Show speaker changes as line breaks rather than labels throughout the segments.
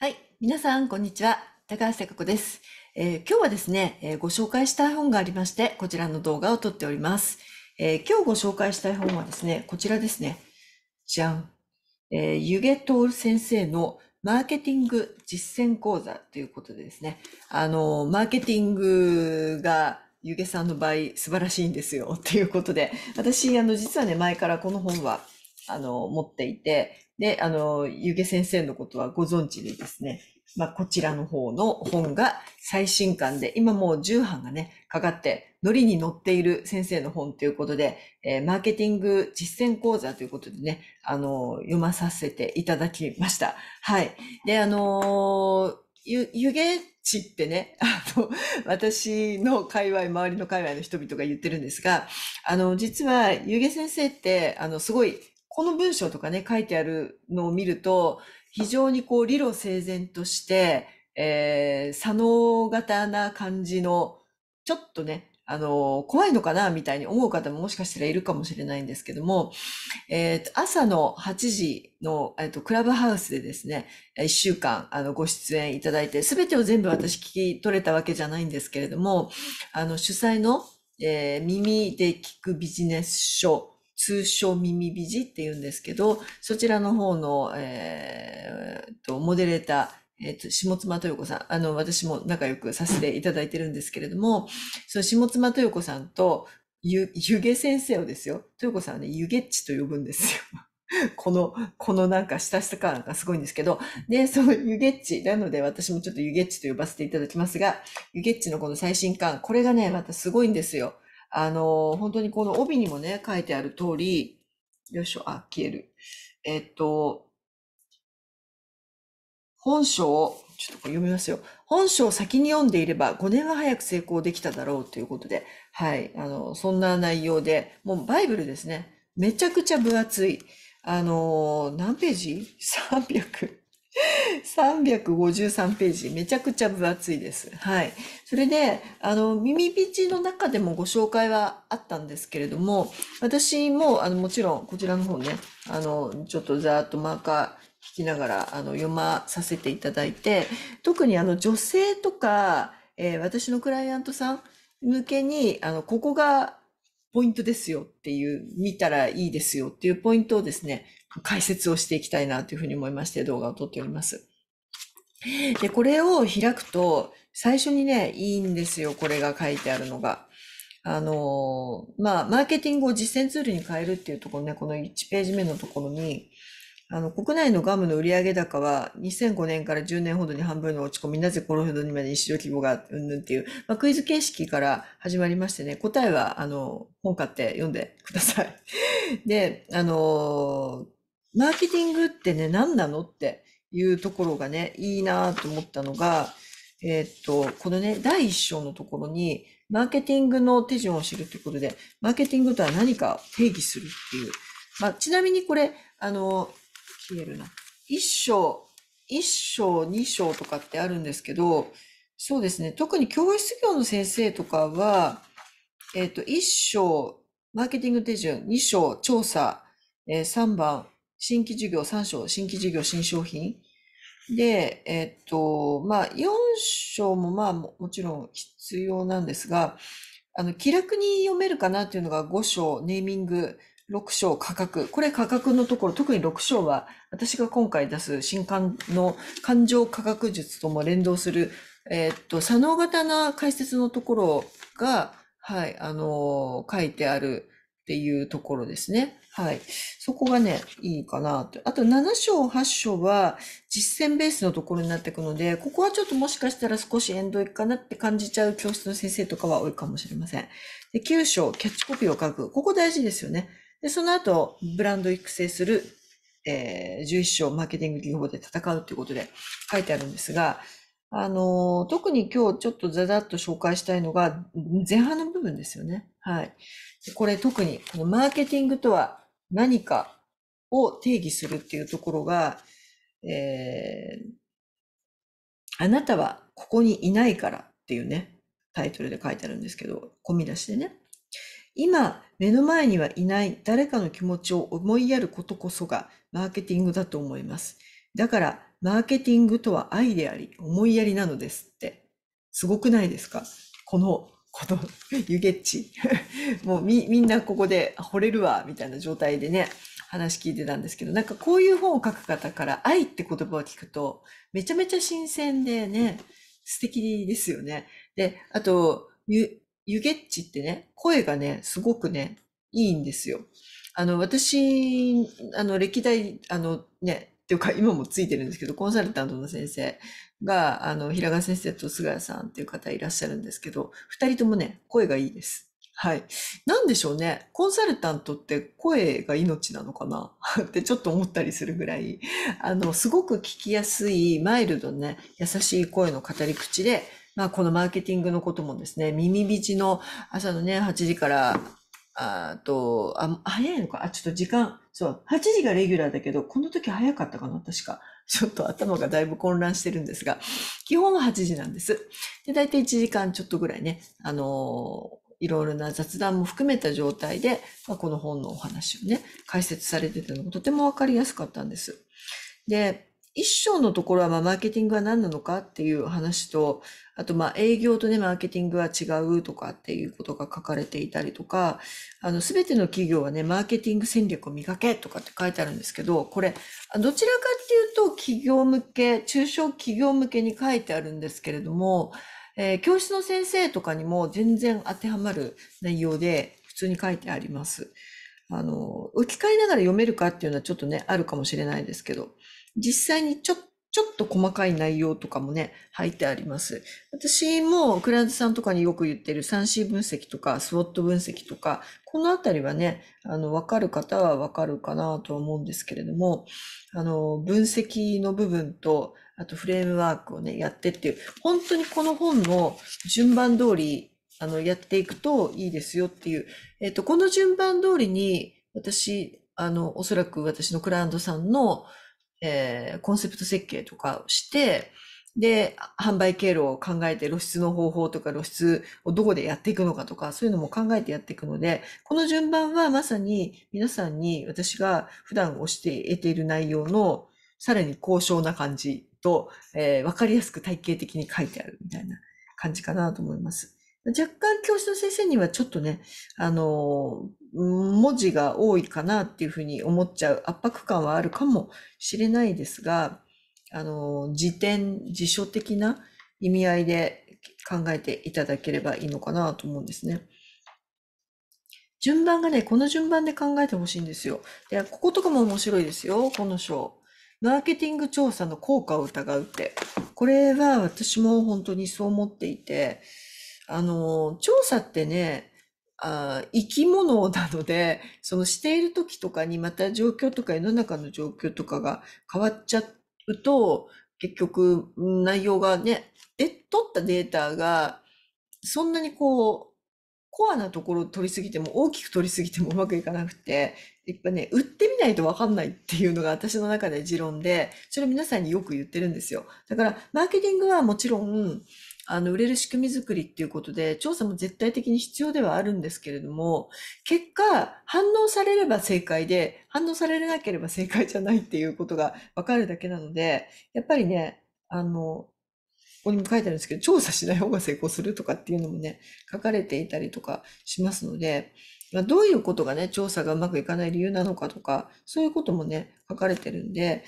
はい。皆さん、こんにちは。高橋貴子です、えー、今日はですね、えー、ご紹介したい本がありまして、こちらの動画を撮っております、えー、今日ご紹介したい本はですね、こちらですね。じゃん。えー、湯気徹先生のマーケティング実践講座ということでですね、あの、マーケティングが湯気さんの場合素晴らしいんですよということで、私、あの、実はね、前からこの本はあの、持っていて、で、あの、ゆげ先生のことはご存知でですね、まあ、こちらの方の本が最新刊で、今もう重版がね、かかって、ノリに乗っている先生の本ということで、えー、マーケティング実践講座ということでね、あの、読まさせていただきました。はい。で、あのー、ゆ、ゆげ地ってね、あの、私の界隈、周りの界隈の人々が言ってるんですが、あの、実は、ゆげ先生って、あの、すごいこの文章とかね、書いてあるのを見ると、非常にこう、理路整然として、えー、左脳型な感じの、ちょっとね、あの、怖いのかなみたいに思う方ももしかしたらいるかもしれないんですけども、えー、朝の8時の、えっ、ー、と、クラブハウスでですね、1週間、あの、ご出演いただいて、すべてを全部私聞き取れたわけじゃないんですけれども、あの、主催の、えー、耳で聞くビジネス書通称耳ビジって言うんですけど、そちらの方の、えー、と、モデレーター、えっ、ー、と、下妻豊子さん、あの、私も仲良くさせていただいてるんですけれども、その下妻豊子さんと、ゆ、ゆげ先生をですよ。豊子さんはね、ゆげっちと呼ぶんですよ。この、このなんか親しさ感がすごいんですけど、で、その湯げっち、なので私もちょっと湯げっちと呼ばせていただきますが、湯げっちのこの最新刊、これがね、またすごいんですよ。あの、本当にこの帯にもね、書いてある通り、よいしょ、あ、消える。えっと、本書を、ちょっとこれ読みますよ。本書を先に読んでいれば5年は早く成功できただろうということで、はい、あの、そんな内容で、もうバイブルですね。めちゃくちゃ分厚い。あの、何ページ ?300。353ページ。めちゃくちゃ分厚いです。はい。それで、あの、耳ピチの中でもご紹介はあったんですけれども、私も、あの、もちろん、こちらの方ね、あの、ちょっとざーっとマーカー引きながら、あの、読まさせていただいて、特にあの、女性とか、えー、私のクライアントさん向けに、あの、ここがポイントですよっていう、見たらいいですよっていうポイントをですね、解説をしていきたいなというふうに思いまして動画を撮っております。で、これを開くと、最初にね、いいんですよ。これが書いてあるのが。あのまあ、マーケティングを実践ツールに変えるっていうところね、この1ページ目のところに、あの、国内のガムの売上高は2005年から10年ほどに半分の落ち込み、なぜこのほどにまで一生規模がうんぬんっていう、まあ、クイズ形式から始まりましてね、答えは、あの、本買って読んでください。で、あのマーケティングってね、何なのっていうところがね、いいなと思ったのが、えー、っと、このね、第一章のところに、マーケティングの手順を知るということで、マーケティングとは何か定義するっていう。まあ、ちなみにこれ、あの、消えるな。一章、一章、二章とかってあるんですけど、そうですね。特に教室業の先生とかは、えっ、ー、と、一章、マーケティング手順、二章、調査、えー、番、新規事業3章、新規事業、新商品。で、えっと、まあ、4章もまあも、もちろん必要なんですが、あの、気楽に読めるかなっていうのが5章、ネーミング、6章、価格。これ価格のところ、特に6章は、私が今回出す新刊の感情価格術とも連動する、えっと、左脳型な解説のところが、はい、あの、書いてあるっていうところですね。はい。そこがね、いいかなと。あと7章、8章は実践ベースのところになっていくので、ここはちょっともしかしたら少し縁遠いかなって感じちゃう教室の先生とかは多いかもしれません。で9章、キャッチコピーを書く。ここ大事ですよね。で、その後、ブランド育成する、えー、11章、マーケティング技法で戦うということで書いてあるんですが、あのー、特に今日ちょっとざざっと紹介したいのが、前半の部分ですよね。はい。これ特に、このマーケティングとは何かを定義するっていうところが、えー、あなたはここにいないからっていうね、タイトルで書いてあるんですけど、込み出しでね。今、目の前にはいない誰かの気持ちを思いやることこそがマーケティングだと思います。だから、マーケティングとは愛であり、思いやりなのですって。すごくないですかこのこの湯気っち。もうみ、みんなここで惚れるわ、みたいな状態でね、話聞いてたんですけど、なんかこういう本を書く方から愛って言葉を聞くと、めちゃめちゃ新鮮でね、素敵ですよね。で、あと、ゆ、ゆげっちってね、声がね、すごくね、いいんですよ。あの、私、あの、歴代、あのね、ていうか今もついてるんですけど、コンサルタントの先生が、あの、平賀先生と菅谷さんっていう方いらっしゃるんですけど、二人ともね、声がいいです。はい。なんでしょうね。コンサルタントって声が命なのかな ってちょっと思ったりするぐらい、あの、すごく聞きやすい、マイルドね、優しい声の語り口で、まあ、このマーケティングのこともですね、耳ビの朝のね、8時からあと、あ、早いのかあ、ちょっと時間、そう、8時がレギュラーだけど、この時早かったかな確か。ちょっと頭がだいぶ混乱してるんですが、基本は8時なんです。で、だいたい1時間ちょっとぐらいね、あのー、いろいろな雑談も含めた状態で、まあ、この本のお話をね、解説されてたのがとてもわかりやすかったんです。で、一章のところは、まあ、マーケティングは何なのかっていう話と、あと、まあ、営業とね、マーケティングは違うとかっていうことが書かれていたりとか、あの、すべての企業はね、マーケティング戦略を磨けとかって書いてあるんですけど、これ、どちらかっていうと、企業向け、中小企業向けに書いてあるんですけれども、えー、教室の先生とかにも全然当てはまる内容で、普通に書いてあります。あの、置き換えながら読めるかっていうのはちょっとね、あるかもしれないですけど。実際にちょ、ちょっと細かい内容とかもね、入ってあります。私もクランドさんとかによく言ってる 3C 分析とか、スウォット分析とか、このあたりはね、あの、わかる方はわかるかなと思うんですけれども、あの、分析の部分と、あとフレームワークをね、やってっていう、本当にこの本の順番通り、あの、やっていくといいですよっていう。えっ、と、この順番通りに、私、あの、おそらく私のクランドさんの、えー、コンセプト設計とかをして、で、販売経路を考えて露出の方法とか露出をどこでやっていくのかとか、そういうのも考えてやっていくので、この順番はまさに皆さんに私が普段押して得ている内容のさらに高尚な感じと、えー、わかりやすく体系的に書いてあるみたいな感じかなと思います。若干教師の先生にはちょっとね、あの文字が多いかなっていうふうに思っちゃう圧迫感はあるかもしれないですが、あの、辞典、辞書的な意味合いで考えていただければいいのかなと思うんですね。順番がね、この順番で考えてほしいんですよ。で、こことかも面白いですよ、この章。マーケティング調査の効果を疑うって。これは私も本当にそう思っていて、あの、調査ってね、あ生き物なので、そのしている時とかにまた状況とか世の中の状況とかが変わっちゃうと、結局内容がね、で、取ったデータが、そんなにこう、コアなところを取りすぎても、大きく取りすぎてもうまくいかなくて、やっぱね、売ってみないとわかんないっていうのが私の中で持論で、それ皆さんによく言ってるんですよ。だから、マーケティングはもちろん、あの、売れる仕組み作りっていうことで、調査も絶対的に必要ではあるんですけれども、結果、反応されれば正解で、反応されなければ正解じゃないっていうことがわかるだけなので、やっぱりね、あの、ここにも書いてあるんですけど、調査しない方が成功するとかっていうのもね、書かれていたりとかしますので、まどういうことがね、調査がうまくいかない理由なのかとか、そういうこともね、書かれてるんで、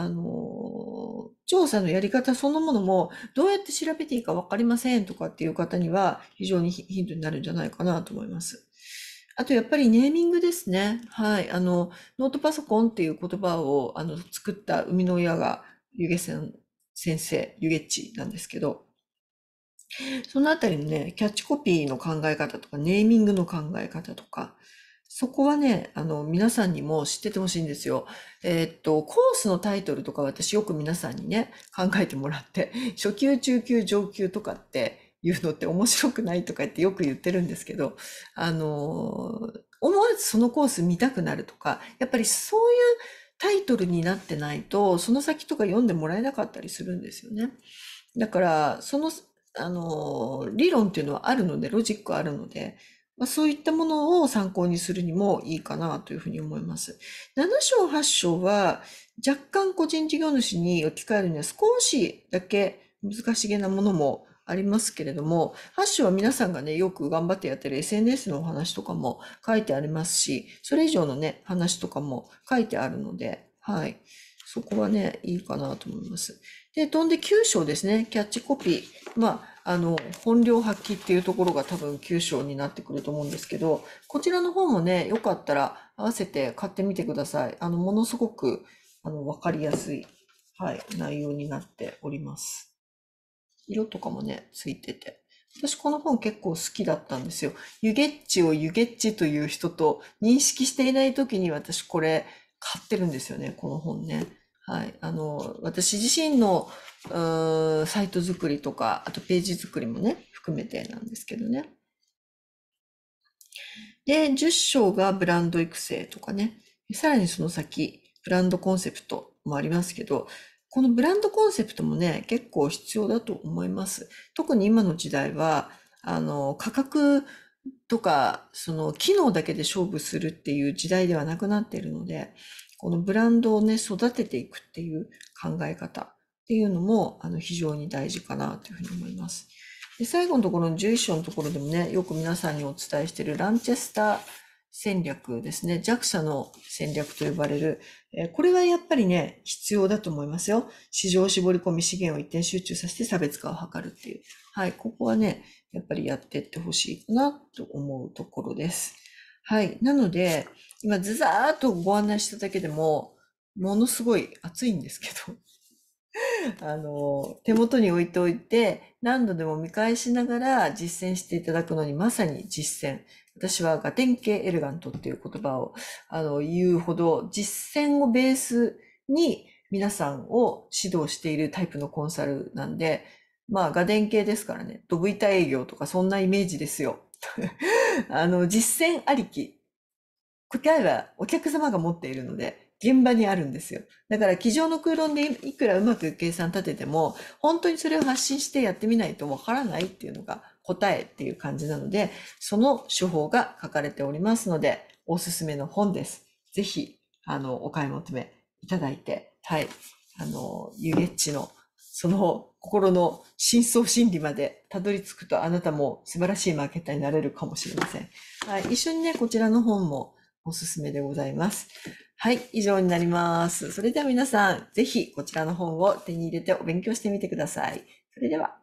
あの、調査のやり方そのものもどうやって調べていいか分かりませんとかっていう方には非常にヒントになるんじゃないかなと思います。あとやっぱりネーミングですね。はい。あの、ノートパソコンっていう言葉をあの作った生みの親が湯気先生、湯気っちなんですけど、そのあたりのね、キャッチコピーの考え方とか、ネーミングの考え方とか、そこはね、あの、皆さんにも知っててほしいんですよ。えー、っと、コースのタイトルとか私よく皆さんにね、考えてもらって、初級、中級、上級とかっていうのって面白くないとかってよく言ってるんですけど、あの思わずそのコース見たくなるとか、やっぱりそういうタイトルになってないと、その先とか読んでもらえなかったりするんですよね。だから、その、あの理論っていうのはあるので、ロジックあるので、まあ、そういったものを参考にするにもいいかなというふうに思います。7章、8章は若干個人事業主に置き換えるには少しだけ難しげなものもありますけれども、8章は皆さんがね、よく頑張ってやってる SNS のお話とかも書いてありますし、それ以上のね、話とかも書いてあるので、はい。そこはね、いいかなと思います。で、飛んで9章ですね。キャッチコピー。まあ、あの、本領発揮っていうところが多分9章になってくると思うんですけど、こちらの方もね、よかったら合わせて買ってみてください。あの、ものすごく、あの、わかりやすい、はい、内容になっております。色とかもね、ついてて。私この本結構好きだったんですよ。ユゲッチをユゲッチという人と認識していない時に私これ買ってるんですよね、この本ね。はい。あの、私自身の、うサイト作りとか、あとページ作りもね、含めてなんですけどね。で、10章がブランド育成とかね。さらにその先、ブランドコンセプトもありますけど、このブランドコンセプトもね、結構必要だと思います。特に今の時代は、あの、価格とか、その機能だけで勝負するっていう時代ではなくなっているので、このブランドをね、育てていくっていう考え方っていうのも、あの、非常に大事かなというふうに思います。で、最後のところの11章のところでもね、よく皆さんにお伝えしているランチェスター戦略ですね。弱者の戦略と呼ばれる。えこれはやっぱりね、必要だと思いますよ。市場を絞り込み資源を一点集中させて差別化を図るっていう。はい、ここはね、やっぱりやってってほしいかなと思うところです。はい。なので、今、ずざーっとご案内しただけでも、ものすごい暑いんですけど、あの、手元に置いておいて、何度でも見返しながら実践していただくのに、まさに実践。私はガテン系エレガントっていう言葉を、あの、言うほど、実践をベースに皆さんを指導しているタイプのコンサルなんで、まあ、画伝系ですからね、ドブ板営業とかそんなイメージですよ。あの、実践ありき。答えはお客様が持っているので、現場にあるんですよ。だから、机上の空論でいくらうまく計算立てても、本当にそれを発信してやってみないとわからないっていうのが答えっていう感じなので、その手法が書かれておりますので、おすすめの本です。ぜひ、あの、お買い求めいただいて、はい。あの、ゆげっちのその心の深層心理までたどり着くとあなたも素晴らしいマーケターになれるかもしれません。はい、一緒にね、こちらの本もおすすめでございます。はい、以上になります。それでは皆さん、ぜひこちらの本を手に入れてお勉強してみてください。それでは。